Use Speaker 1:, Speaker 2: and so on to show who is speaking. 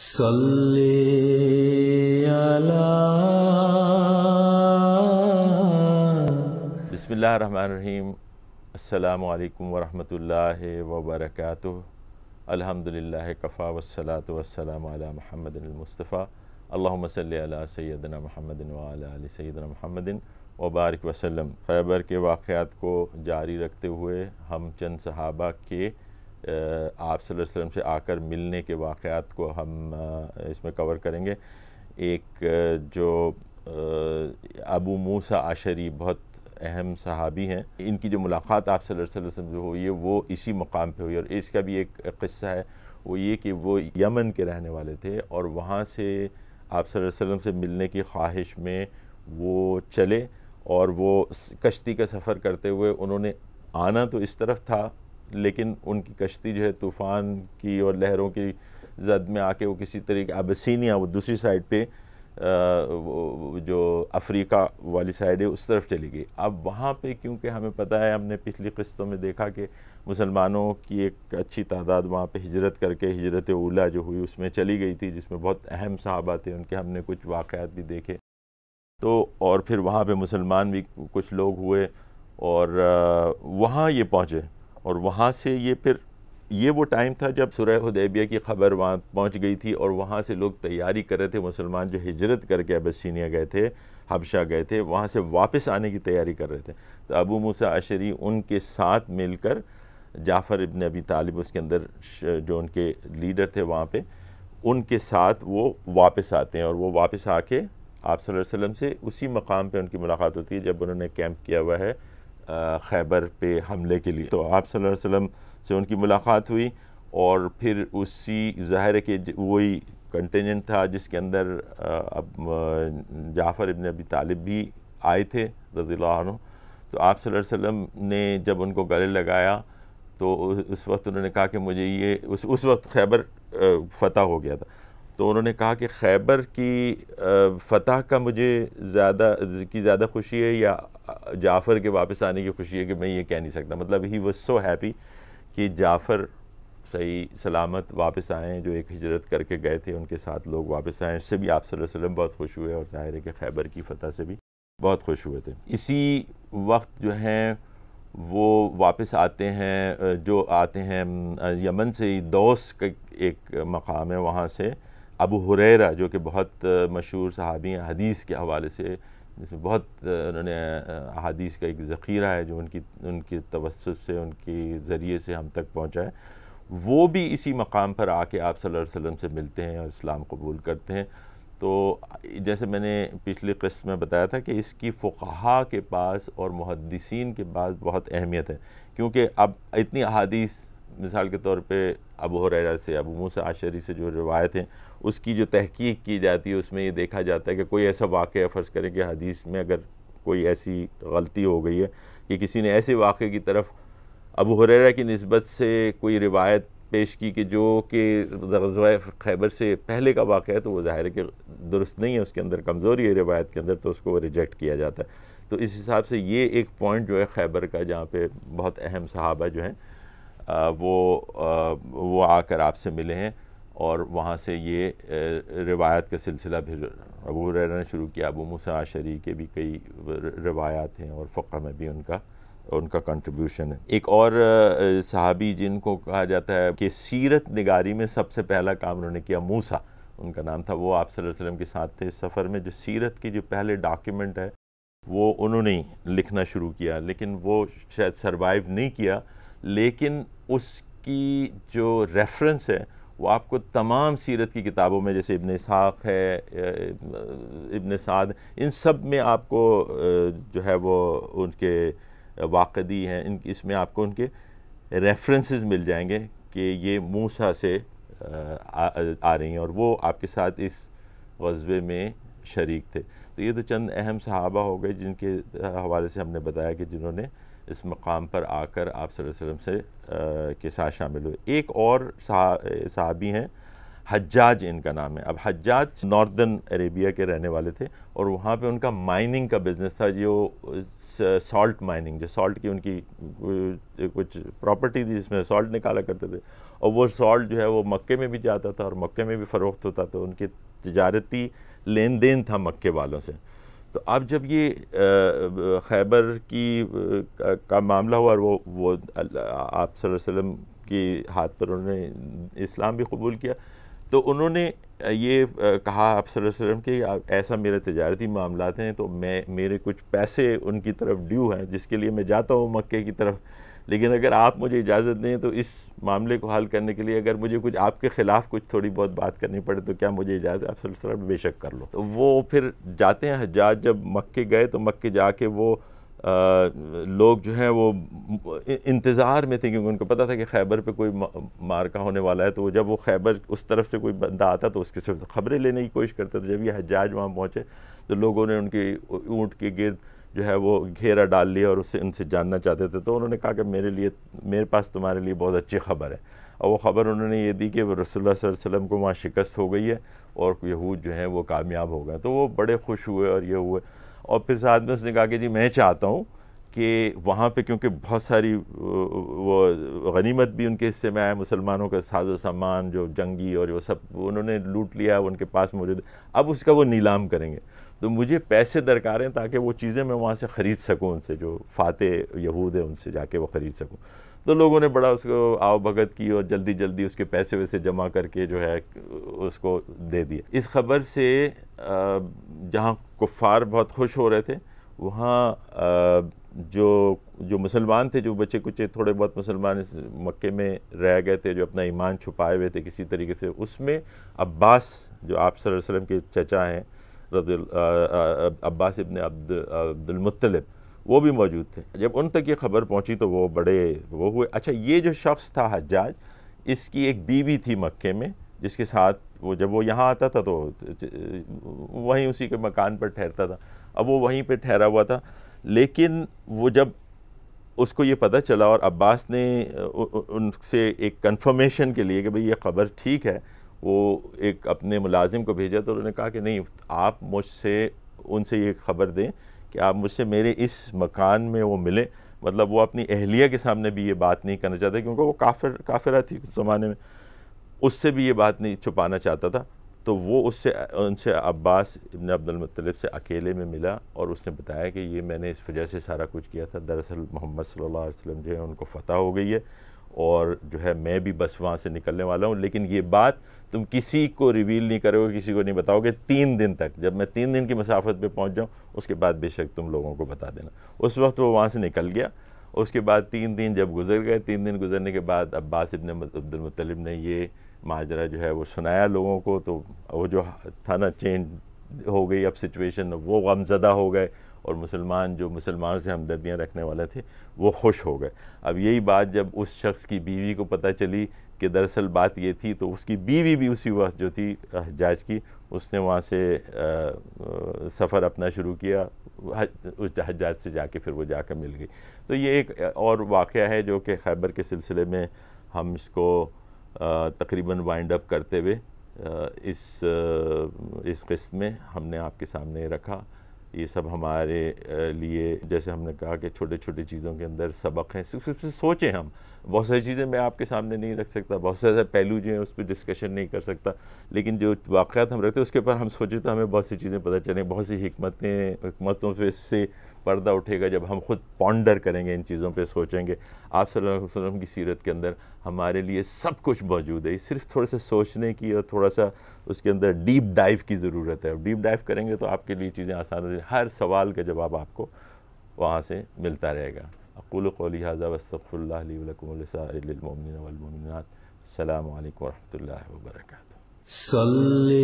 Speaker 1: बिसमीम अल्लाम वरहमल वबरक अलहमदिल्ला कफ़ा वसलात वसलाम महमदमस्तफ़ा अल्लाम सल सैदना महमदिन वाल सैदना महमदिन वबारक वसलम खैबर के वाक़ात को जारी रखते हुए हम चंद सहाबा के आप वसल्लम से आकर मिलने के वाक़ात को हम इसमें कवर करेंगे एक जो अबू मूसा आशरी बहुत अहम सहाबी हैं इनकी जो मुलाकात आप वसल्लम से हुई है वो इसी मकाम पे हुई और इसका भी एक क़स्सा है वो ये कि वो यमन के रहने वाले थे और वहाँ से आप वसल्लम से मिलने की ख्वाहिश में वो चले और वो कश्ती का सफ़र करते हुए उन्होंने आना तो इस तरफ था लेकिन उनकी कश्ती जो है तूफ़ान की और लहरों की जद में आके वो किसी तरीके अबसिनिया वो दूसरी साइड पे जो अफ्रीका वाली साइड है उस तरफ चली गई अब वहाँ पे क्योंकि हमें पता है हमने पिछली किस्तों में देखा कि मुसलमानों की एक अच्छी तादाद वहाँ पे हिजरत करके हिजरत ओला जो हुई उसमें चली गई थी जिसमें बहुत अहम साहबा थे उनके हमने कुछ वाक़ात भी देखे तो और फिर वहाँ पे मुसलमान भी कुछ लोग हुए और वहाँ ये पहुँचे और वहाँ से ये फिर ये वो टाइम था जब सुरह उदैबिया की खबर वहाँ पहुँच गई थी और वहाँ से लोग तैयारी कर रहे थे मुसलमान जो हिजरत करके अबसिनिया गए थे हबशा गए थे वहाँ से वापस आने की तैयारी कर रहे थे तो अबू मूसा अशरी उनके साथ मिलकर जाफ़र इबन अबी तालिब उसके अंदर जो उनके लीडर थे वहाँ पे उनके साथ वो वापस आते हैं और वो वापस आके आप वसल्लम से उसी मकाम पे उनकी मुलाकात होती है जब उन्होंने कैंप किया हुआ है खैबर पे हमले के लिए तो आप सल्लल्लाहु अलैहि वसल्लम से उनकी मुलाकात हुई और फिर उसी ज़ाहिर के वही कंटेजेंट था जिसके अंदर अब जाफ़र इबन अबी तालिब भी आए थे रज़ी तो आप सल्लल्लाहु अलैहि वसल्लम ने जब उनको गले लगाया तो उस वक्त उन्होंने कहा कि मुझे ये उस उस वक्त खैबर फ़तह हो गया था तो उन्होंने कहा कि खैबर की फ़तह का मुझे ज़्यादा की ज़्यादा खुशी है या जाफ़र के वापस आने की खुशी है कि मैं ये कह नहीं सकता मतलब ही वॉज सो हैप्पी कि जाफ़र सही सलामत वापस आएँ जो एक हिजरत करके गए थे उनके साथ लोग वापस आएँ इससे भी आप वसल्लम बहुत खुश हुए और ज़ाहिर है कि खैबर की फ़तह से भी बहुत खुश हुए थे इसी वक्त जो हैं वो वापस आते हैं जो आते हैं यमन से दोस्त का एक मकाम है वहाँ से अबू हुरैरा जो कि बहुत मशहूर सहाबी हैं हदीस के हवाले से जिसमें बहुत उन्होंने अदीस का एक ज़ख़ीरा है जो उनकी उनकी तवसत से उनके ज़रिए से हम तक पहुँचा है वो भी इसी मकाम पर आके आप सल्लल्लाहु अलैहि वसल्लम से मिलते हैं और इस्लाम कबूल करते हैं तो जैसे मैंने पिछले कस्त में बताया था कि इसकी फ़ुहा के पास और मुहदसिन के पास बहुत अहमियत है क्योंकि अब इतनी अहादीस मिसाल के तौर पे अबू हुरैरा से अबू मूसा आशरी से जो रिवायत हैं उसकी जो तहकीक की जाती है उसमें ये देखा जाता है कि कोई ऐसा वाक़ फ़र्ज़ करें कि हदीस में अगर कोई ऐसी गलती हो गई है कि किसी ने ऐसे वाक़े की तरफ अबू हरेरा की नस्बत से कोई रिवायत पेश की कि जो कि खैबर से पहले का वाक़ है तो वो ज़ाहिर है कि दुरुस्त नहीं है उसके अंदर कमज़ोरी है रिवायत के अंदर तो उसको रिजेक्ट किया जाता है तो इस हिसाब से ये एक पॉइंट जो है खैबर का जहाँ पे बहुत अहम सहाबा जो है वो वो आकर आपसे मिले हैं और वहाँ से ये रिवायत का सिलसिला भी अबू हुरैरा ने शुरू किया अबू मूसा आशरी के भी कई रिवायात हैं और फ़क़ा में भी उनका उनका कंट्रीब्यूशन है एक और सहाबी जिनको कहा जाता है कि सीरत निगारी में सबसे पहला काम उन्होंने किया मूसा उनका नाम था वो आप वसल्लम के साथ थे इस सफ़र में जो सीरत की जो पहले डॉक्यूमेंट है वो उन्होंने लिखना शुरू किया लेकिन वो शायद सर्वाइव नहीं किया लेकिन उसकी जो रेफरेंस है वो आपको तमाम सीरत की किताबों में जैसे इबन साख है इब्ने साद इन सब में आपको जो है वो उनके वाकदी हैं इन इसमें आपको उनके रेफरेंसेस मिल जाएंगे कि ये मूसा से आ, आ रही हैं और वो आपके साथ इस गजबे में शरीक थे तो ये तो चंद अहम सहाबा हो गए जिनके हवाले से हमने बताया कि जिन्होंने इस मकाम पर आकर आप वसम से आ, के साथ शामिल हुए एक और साहबी सहाबी हैं हज्जाज इनका नाम है अब हज्जाज नॉर्दर्न अरेबिया के रहने वाले थे और वहाँ पे उनका माइनिंग का बिज़नेस था जो सॉल्ट माइनिंग जो सॉल्ट की उनकी कुछ प्रॉपर्टी थी जिसमें सॉल्ट निकाला करते थे और वो सॉल्ट जो है वो मक्के में भी जाता था और मक्के में भी फ़रोख्त होता था उनकी तजारती लेन देन था मक्के वालों से तो अब जब ये खैबर की का, मामला हुआ और वो वो आप वसल्लम के हाथ पर उन्होंने इस्लाम भी कबूल किया तो उन्होंने ये कहा आप के ऐसा मेरे तजारती मामला हैं तो मैं मेरे कुछ पैसे उनकी तरफ ड्यू हैं जिसके लिए मैं जाता हूँ मक्के की तरफ लेकिन अगर आप मुझे इजाज़त दें तो इस मामले को हल करने के लिए अगर मुझे कुछ आपके ख़िलाफ़ कुछ थोड़ी बहुत बात करनी पड़े तो क्या मुझे इजाज़त आप सिलसिला बेशक कर लो तो वो फिर जाते हैं हजाज जब मक्के गए तो मक्के जाके वो आ, लोग जो हैं वो इंतज़ार में थे क्योंकि उनको पता था कि खैबर पे कोई मारका होने वाला है तो जब वो खैबर उस तरफ से कोई बंदा आता तो उसके सिर्फ खबरें लेने की कोशिश करता था जब ये हजाज वहाँ पहुँचे तो लोगों ने उनकी ऊँट के गिरद जो है वो घेरा डाल लिया और उससे उनसे जानना चाहते थे तो उन्होंने कहा कि मेरे लिए मेरे पास तुम्हारे लिए बहुत अच्छी खबर है और वो ख़बर उन्होंने ये दी कि रसोल्ला वसम को वहाँ शिकस्त हो गई है और यहूद जो हैं वो कामयाब हो गए तो वो बड़े खुश हुए और ये हुए और फिर साथ में उसने कहा कि जी मैं चाहता हूँ कि वहाँ पे क्योंकि बहुत सारी वो गनीमत भी उनके हिस्से में आया मुसलमानों का साजो सामान जो जंगी और वो सब उन्होंने लूट लिया उनके पास मौजूद अब उसका वो नीलाम करेंगे तो मुझे पैसे दरकार हैं ताकि वो चीज़ें मैं वहाँ से ख़रीद सकूँ उनसे जो फाते यहूद है उनसे जाके वो ख़रीद सकूँ तो लोगों ने बड़ा उसको आव भगत की और जल्दी जल्दी उसके पैसे वैसे जमा करके जो है उसको दे दिया इस खबर से जहाँ कुफ़ार बहुत खुश हो रहे थे वहाँ जो जो मुसलमान थे जो बच्चे कुचे थोड़े बहुत मुसलमान मक्के में रह गए थे जो अपना ईमान छुपाए हुए थे किसी तरीके से उसमें अब्बास जो आप सल्लल्लाहु अलैहि वसल्लम के चचा हैं रजी अब्बास इबन अब्दुलमतलब वो भी मौजूद थे जब उन तक ये खबर पहुँची तो वो बड़े वो हुए अच्छा ये जो शख्स था हजाज इसकी एक बीवी थी मक्के में जिसके साथ वो जब वो यहाँ आता था तो वहीं उसी के मकान पर ठहरता था अब वो वहीं पर ठहरा हुआ था लेकिन वो जब उसको ये पता चला और अब्बास ने उनसे एक कंफर्मेशन के लिए कि भाई ये खबर ठीक है वो एक अपने मुलाजिम को भेजा तो उन्होंने कहा कि नहीं आप मुझसे उनसे ये खबर दें कि आप मुझसे मेरे इस मकान में वो मिलें मतलब वो अपनी अहलिया के सामने भी ये बात नहीं करना चाहता क्योंकि वो काफिर काफिरा थी उस ज़माने में उससे भी ये बात नहीं छुपाना चाहता था तो वो उससे उनसे अब्बास इबन अब्दुलमतलब से अकेले में मिला और उसने बताया कि ये मैंने इस वजह से सारा कुछ किया था दरअसल मोहम्मद सल्लल्लाहु अलैहि वसल्लम जो है उनको फ़तह हो गई है और जो है मैं भी बस वहाँ से निकलने वाला हूँ लेकिन ये बात तुम किसी को रिवील नहीं करोगे किसी को नहीं बताओगे तीन दिन तक जब मैं तीन दिन की मसाफत पे पहुँच जाऊँ उसके बाद बेशक तुम लोगों को बता देना उस वक्त वो वहाँ से निकल गया उसके बाद तीन दिन जब गुजर गए तीन दिन गुजरने के बाद अब्बास इबन अब्दुलमतलब ने ये माजरा जो है वो सुनाया लोगों को तो वो जो था ना चेंज हो गई अब सिचुएशन वो गमजदा हो गए और मुसलमान जो मुसलमानों से हमदर्दियाँ रखने वाले थे वो खुश हो गए अब यही बात जब उस शख्स की बीवी को पता चली कि दरअसल बात ये थी तो उसकी बीवी भी उसी वक्त जो थी हजाज की उसने वहाँ से सफ़र अपना शुरू किया उस हजाज से जाके फिर वो जाकर मिल गई तो ये एक और वाक़ है जो कि खैबर के सिलसिले में हम इसको तकरीबन वाइंड अप करते हुए इस इस किस्त में हमने आपके सामने रखा ये सब हमारे लिए जैसे हमने कहा कि छोटे छोटे चीज़ों के अंदर सबक हैं सबसे सोचें हम बहुत सारी चीज़ें मैं आपके सामने नहीं रख सकता बहुत सारे पहलू जो हैं उस पर डिस्कशन नहीं कर सकता लेकिन जो वाक़ हम रखते हैं उसके ऊपर हम सोचें तो हमें बहुत सी चीज़ें पता चलें बहुत सी हमतों से पर्दा उठेगा जब हम खुद पॉन्डर करेंगे इन चीज़ों पे सोचेंगे आप सल्लल्लाहु अलैहि वसल्लम की सीरत के अंदर हमारे लिए सब कुछ मौजूद है सिर्फ थोड़े से सोचने की और थोड़ा सा उसके अंदर डीप डाइव की ज़रूरत है डीप डाइव करेंगे तो आपके लिए चीज़ें आसान होती हर सवाल का जवाब आपको वहाँ से मिलता रहेगा अकुल कौली हाजा वस्तफ़ुल्लाकमसारमिनत अल्लाम वर्क सल्ले